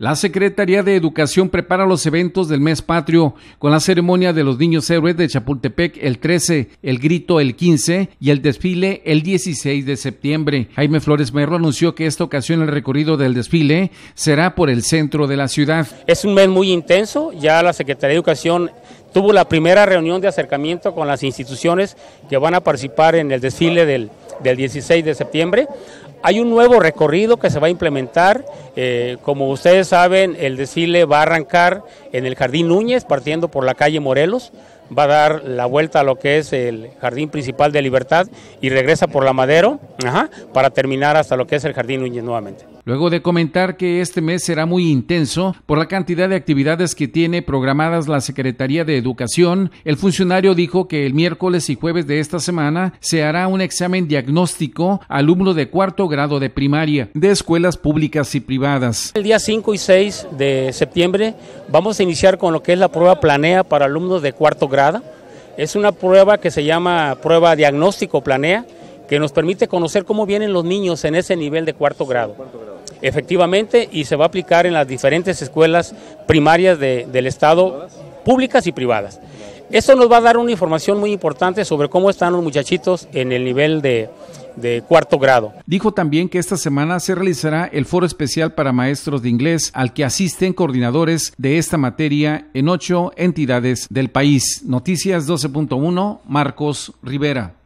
La Secretaría de Educación prepara los eventos del mes patrio con la ceremonia de los niños héroes de Chapultepec el 13, el grito el 15 y el desfile el 16 de septiembre. Jaime Flores Merlo anunció que esta ocasión el recorrido del desfile será por el centro de la ciudad. Es un mes muy intenso, ya la Secretaría de Educación tuvo la primera reunión de acercamiento con las instituciones que van a participar en el desfile del, del 16 de septiembre. Hay un nuevo recorrido que se va a implementar. Eh, como ustedes saben, el desfile va a arrancar en el Jardín Núñez, partiendo por la calle Morelos va a dar la vuelta a lo que es el Jardín Principal de Libertad y regresa por la Madero para terminar hasta lo que es el Jardín Núñez nuevamente. Luego de comentar que este mes será muy intenso por la cantidad de actividades que tiene programadas la Secretaría de Educación, el funcionario dijo que el miércoles y jueves de esta semana se hará un examen diagnóstico alumno de cuarto grado de primaria de escuelas públicas y privadas. El día 5 y 6 de septiembre vamos a iniciar con lo que es la prueba planea para alumnos de cuarto grado es una prueba que se llama prueba diagnóstico planea, que nos permite conocer cómo vienen los niños en ese nivel de cuarto grado. Efectivamente, y se va a aplicar en las diferentes escuelas primarias del Estado, públicas y privadas. Eso nos va a dar una información muy importante sobre cómo están los muchachitos en el nivel de, de cuarto grado. Dijo también que esta semana se realizará el foro especial para maestros de inglés al que asisten coordinadores de esta materia en ocho entidades del país. Noticias 12.1, Marcos Rivera.